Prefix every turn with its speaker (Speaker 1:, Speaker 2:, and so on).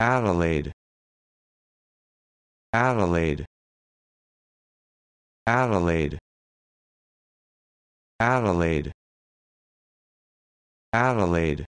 Speaker 1: adelaide adelaide adelaide adelaide adelaide